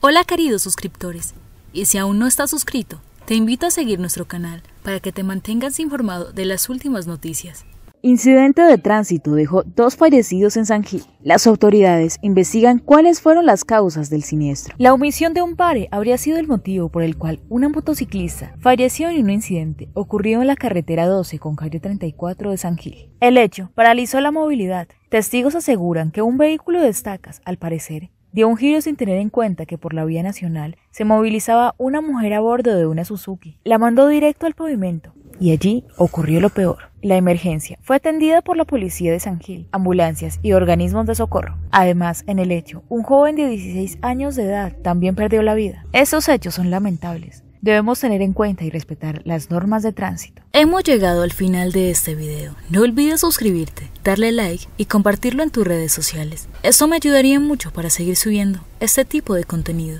Hola queridos suscriptores, y si aún no estás suscrito, te invito a seguir nuestro canal para que te mantengas informado de las últimas noticias. Incidente de tránsito dejó dos fallecidos en San Gil. Las autoridades investigan cuáles fueron las causas del siniestro. La omisión de un pare habría sido el motivo por el cual una motociclista falleció en un incidente ocurrido en la carretera 12 con calle 34 de San Gil. El hecho paralizó la movilidad. Testigos aseguran que un vehículo de estacas, al parecer, dio un giro sin tener en cuenta que por la vía nacional se movilizaba una mujer a bordo de una Suzuki. La mandó directo al pavimento y allí ocurrió lo peor. La emergencia fue atendida por la policía de San Gil, ambulancias y organismos de socorro. Además, en el hecho, un joven de 16 años de edad también perdió la vida. Esos hechos son lamentables, Debemos tener en cuenta y respetar las normas de tránsito. Hemos llegado al final de este video. No olvides suscribirte, darle like y compartirlo en tus redes sociales. Esto me ayudaría mucho para seguir subiendo este tipo de contenido.